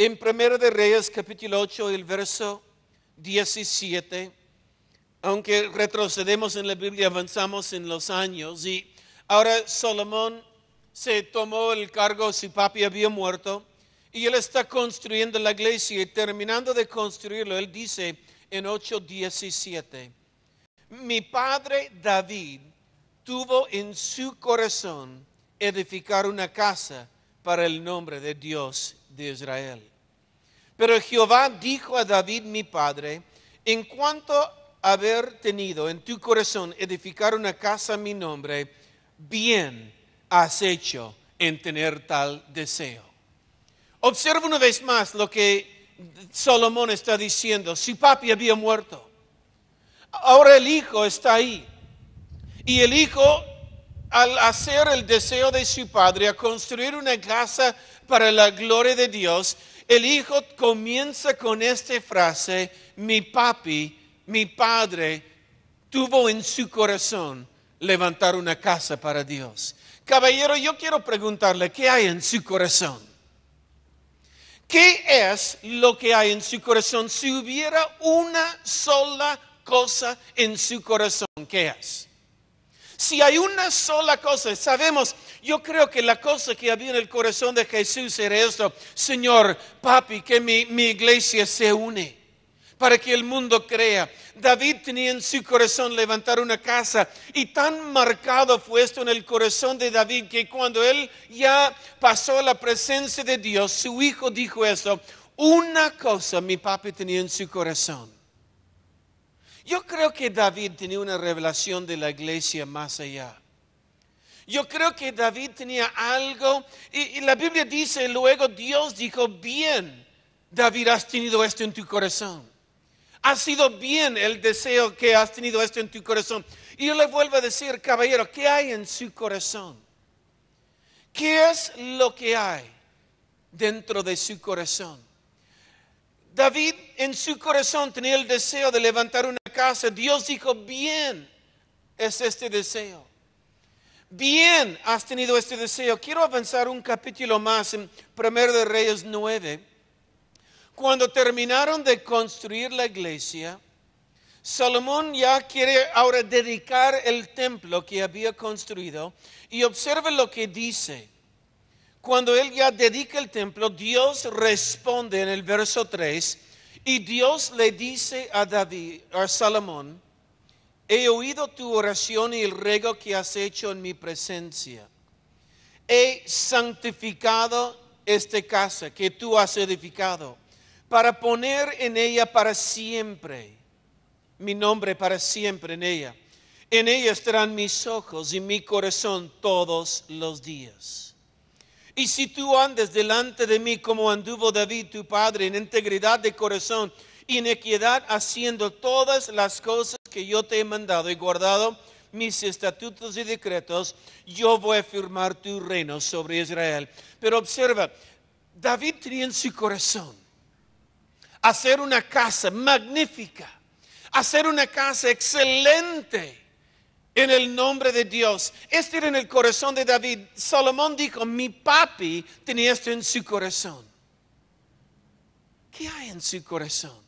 En 1 de Reyes capítulo 8, el verso 17, aunque retrocedemos en la Biblia, avanzamos en los años y ahora Salomón se tomó el cargo, su papi había muerto y él está construyendo la iglesia y terminando de construirlo, él dice en 8:17, mi padre David tuvo en su corazón edificar una casa para el nombre de Dios de Israel. Pero Jehová dijo a David mi padre, en cuanto haber tenido en tu corazón edificar una casa a mi nombre, bien has hecho en tener tal deseo. Observa una vez más lo que Salomón está diciendo. Si papi había muerto, ahora el hijo está ahí. Y el hijo al hacer el deseo de su padre, a construir una casa para la gloria de Dios, el hijo comienza con esta frase, mi papi, mi padre, tuvo en su corazón levantar una casa para Dios. Caballero, yo quiero preguntarle, ¿qué hay en su corazón? ¿Qué es lo que hay en su corazón? Si hubiera una sola cosa en su corazón, ¿qué es? Si hay una sola cosa, sabemos, yo creo que la cosa que había en el corazón de Jesús era esto, Señor, papi, que mi, iglesia se une para que el mundo crea. David tenía en su corazón levantar una casa y tan marcado fue esto en el corazón de David que cuando él ya pasó a la presencia de Dios, su hijo dijo esto, una cosa mi papi tenía en su corazón yo creo que David tenía una revelación de la iglesia más allá. Yo creo que David tenía algo y, la Biblia dice, luego Dios dijo, bien, David, has tenido esto en tu corazón. Ha sido bien el deseo que has tenido esto en tu corazón. Y yo le vuelvo a decir, caballero, ¿qué hay en su corazón? ¿Qué es lo que hay dentro de su corazón? David en su corazón tenía el deseo de levantar un Dios dijo, bien es este deseo. Bien has tenido este deseo. Quiero avanzar un capítulo más en Primero de Reyes 9. Cuando terminaron de construir la iglesia, Salomón ya quiere ahora dedicar el templo que había construido y observe lo que dice. Cuando él ya dedica el templo, Dios responde en el verso 3 y Dios le dice a David, a Salomón, he oído tu oración y el ruego que has hecho en mi presencia. He santificado esta casa que tú has edificado para poner en ella para siempre mi nombre para siempre en ella. En ella estarán mis ojos y mi corazón todos los días. Y si tú andes delante de mí como anduvo David tu padre, en integridad de corazón y en equidad, haciendo todas las cosas que yo te he mandado y guardado mis estatutos y decretos, yo voy a firmar tu reino sobre Israel. Pero observa, David tenía en su corazón hacer una casa magnífica, hacer una casa excelente en el nombre de Dios. Esto era en el corazón de David. Salomón dijo, mi papi tenía esto en su corazón. ¿Qué hay en su corazón?